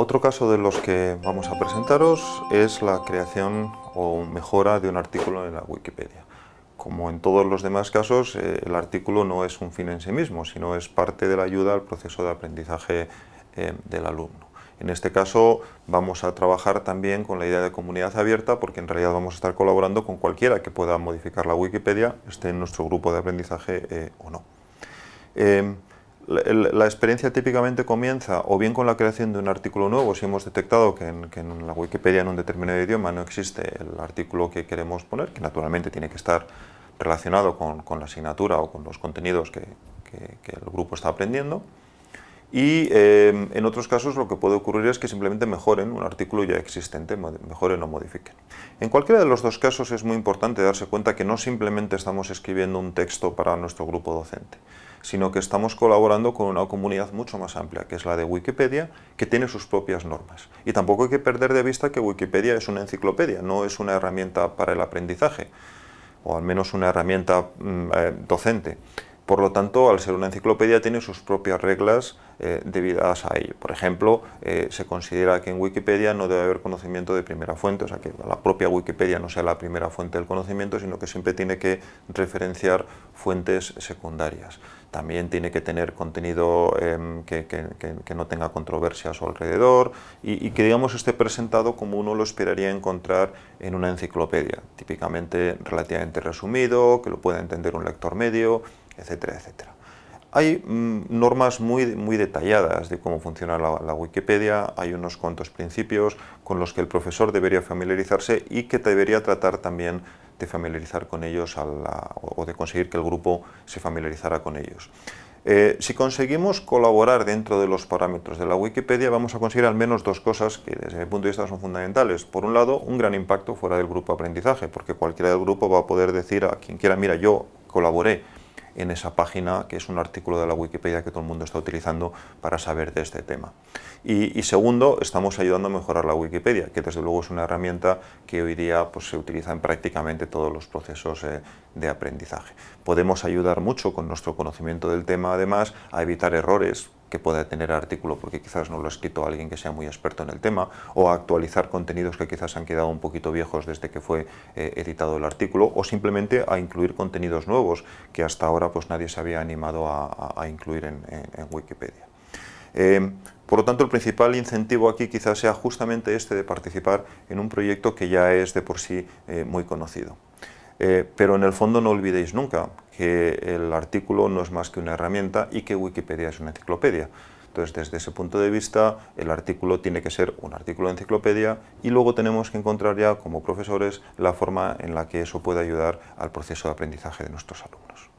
Otro caso de los que vamos a presentaros es la creación o mejora de un artículo en la Wikipedia. Como en todos los demás casos, eh, el artículo no es un fin en sí mismo, sino es parte de la ayuda al proceso de aprendizaje eh, del alumno. En este caso vamos a trabajar también con la idea de comunidad abierta porque en realidad vamos a estar colaborando con cualquiera que pueda modificar la Wikipedia, esté en nuestro grupo de aprendizaje eh, o no la, experiencia típicamente comienza o bien con la creación de un artículo nuevo, si hemos detectado que en, la Wikipedia en un determinado idioma no existe el artículo que queremos poner, que naturalmente tiene que estar relacionado con, la asignatura o con los contenidos que, el grupo está aprendiendo. Y eh, en otros casos lo que puede ocurrir es que simplemente mejoren un artículo ya existente, mejoren o modifiquen. En cualquiera de los dos casos es muy importante darse cuenta que no simplemente estamos escribiendo un texto para nuestro grupo docente, sino que estamos colaborando con una comunidad mucho más amplia, que es la de Wikipedia, que tiene sus propias normas. Y tampoco hay que perder de vista que Wikipedia es una enciclopedia, no es una herramienta para el aprendizaje, o al menos una herramienta mm, eh, docente. Por lo tanto, al ser una enciclopedia tiene sus propias reglas eh, debidas a ello. Por ejemplo, eh, se considera que en Wikipedia no debe haber conocimiento de primera fuente, o sea, que la propia Wikipedia no sea la primera fuente del conocimiento, sino que siempre tiene que referenciar fuentes secundarias. También tiene que tener contenido em, que, no tenga controversia a su alrededor y, y que, digamos, esté presentado como uno lo esperaría encontrar en una enciclopedia, típicamente relativamente resumido, que lo pueda entender un lector medio, etcétera, etcétera. Hay mm, normas muy, muy detalladas de cómo funciona la, Wikipedia, hay unos cuantos principios con los que el profesor debería familiarizarse y que debería tratar también de familiarizar con ellos o de conseguir que el grupo se familiarizara con ellos. Eh, si conseguimos colaborar dentro de los parámetros de la Wikipedia, vamos a conseguir al menos dos cosas que desde mi punto de vista son fundamentales. Por un lado, un gran impacto fuera del grupo de aprendizaje, porque cualquiera del grupo va a poder decir a quien quiera, mira, yo colaboré en esa página, que es un artículo de la Wikipedia que todo el mundo está utilizando para saber de este tema. Y, segundo, estamos ayudando a mejorar la Wikipedia, que desde luego es una herramienta que hoy día pues, se utiliza en prácticamente todos los procesos eh, de aprendizaje. Podemos ayudar mucho con nuestro conocimiento del tema, además, a evitar errores que pueda tener artículo porque quizás no lo ha escrito alguien que sea muy experto en el tema, o actualizar contenidos que quizás han quedado un poquito viejos desde que fue eh, editado el artículo, o simplemente a incluir contenidos nuevos que hasta ahora pues nadie se había animado a, incluir en, Wikipedia. Eh, por lo tanto, el principal incentivo aquí quizás sea justamente este de participar en un proyecto que ya es de por sí eh, muy conocido. Eh, pero en el fondo no olvidéis nunca que el artículo no es más que una herramienta y que Wikipedia es una enciclopedia. Entonces, desde ese punto de vista, el artículo tiene que ser un artículo de enciclopedia y luego tenemos que encontrar ya como profesores la forma en la que eso puede ayudar al proceso de aprendizaje de nuestros alumnos.